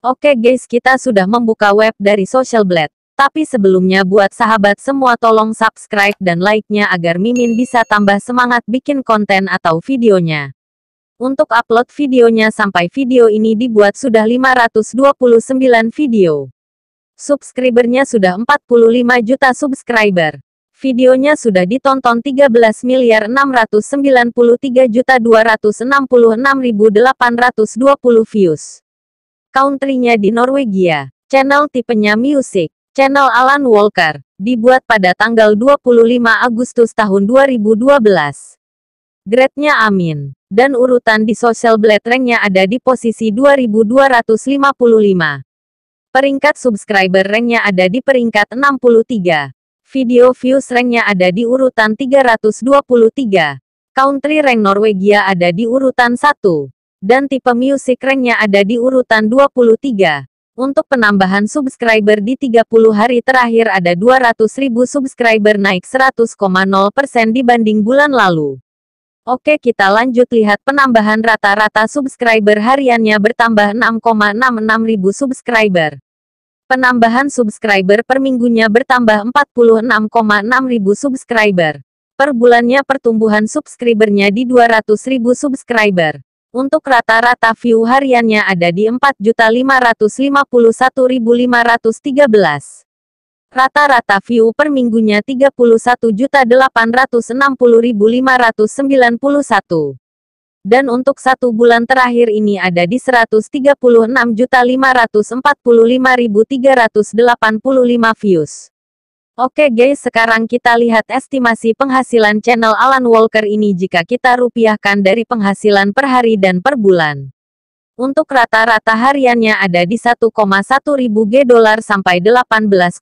Oke guys kita sudah membuka web dari Social Blade. Tapi sebelumnya buat sahabat semua tolong subscribe dan like-nya agar Mimin bisa tambah semangat bikin konten atau videonya. Untuk upload videonya sampai video ini dibuat sudah 529 video. Subscribernya sudah 45 juta subscriber. Videonya sudah ditonton 13 miliar 693 juta 266.820 views countrynya di Norwegia. Channel tipenya music. Channel Alan Walker. Dibuat pada tanggal 25 Agustus tahun 2012. Grade-nya Amin. Dan urutan di Social Blade Rank-nya ada di posisi 2255. Peringkat subscriber rank-nya ada di peringkat 63. Video views rank-nya ada di urutan 323. Country rank Norwegia ada di urutan 1 dan tipe music ranknya ada di urutan 23. Untuk penambahan subscriber di 30 hari terakhir ada 200.000 subscriber naik 100,0% dibanding bulan lalu. Oke kita lanjut lihat penambahan rata-rata subscriber hariannya bertambah 6,66 ribu subscriber. Penambahan subscriber per minggunya bertambah 46,6 ribu subscriber. Per bulannya pertumbuhan subscribernya di 200 ribu subscriber. Untuk rata-rata view hariannya ada di 4.551.513. Rata-rata view per minggunya 31.860.591. Dan untuk satu bulan terakhir ini ada di 136.545.385 views. Oke guys sekarang kita lihat estimasi penghasilan channel Alan Walker ini jika kita rupiahkan dari penghasilan per hari dan per bulan. Untuk rata-rata hariannya ada di 1,1 ribu G dolar sampai 18,2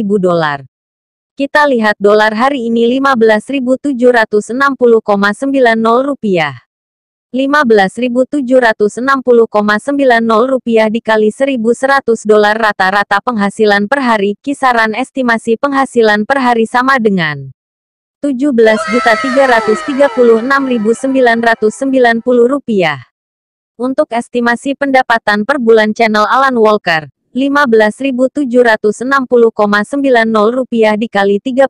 ribu dolar. Kita lihat dolar hari ini 15.760,90 rupiah. 15.760,90 rupiah dikali 1.100 dolar rata-rata penghasilan per hari, kisaran estimasi penghasilan per hari sama dengan 17.336.990 rupiah. Untuk estimasi pendapatan per bulan channel Alan Walker, 15.760,90 rupiah dikali 34.100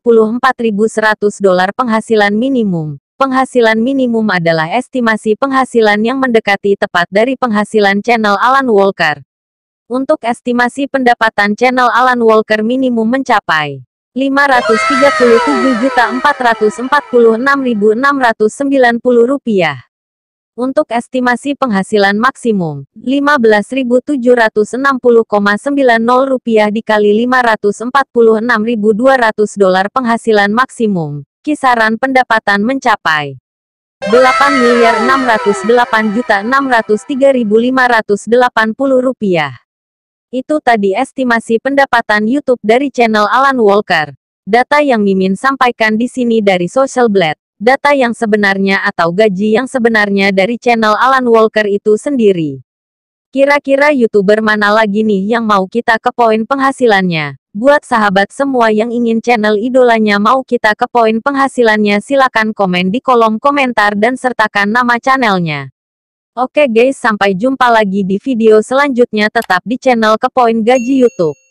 dolar penghasilan minimum penghasilan minimum adalah estimasi penghasilan yang mendekati tepat dari penghasilan channel Alan Walker. Untuk estimasi pendapatan channel Alan Walker minimum mencapai 537.446.690 rupiah. Untuk estimasi penghasilan maksimum, 15.760,90 rupiah dikali 546.200 dolar penghasilan maksimum kisaran pendapatan mencapai 8 miliar 608 juta 603.580 rupiah. Itu tadi estimasi pendapatan YouTube dari channel Alan Walker. Data yang Mimin sampaikan di sini dari Social Blade. Data yang sebenarnya atau gaji yang sebenarnya dari channel Alan Walker itu sendiri. Kira-kira YouTuber mana lagi nih yang mau kita ke poin penghasilannya? Buat sahabat semua yang ingin channel idolanya mau kita ke poin penghasilannya silakan komen di kolom komentar dan sertakan nama channelnya. Oke guys sampai jumpa lagi di video selanjutnya tetap di channel kepoin gaji Youtube.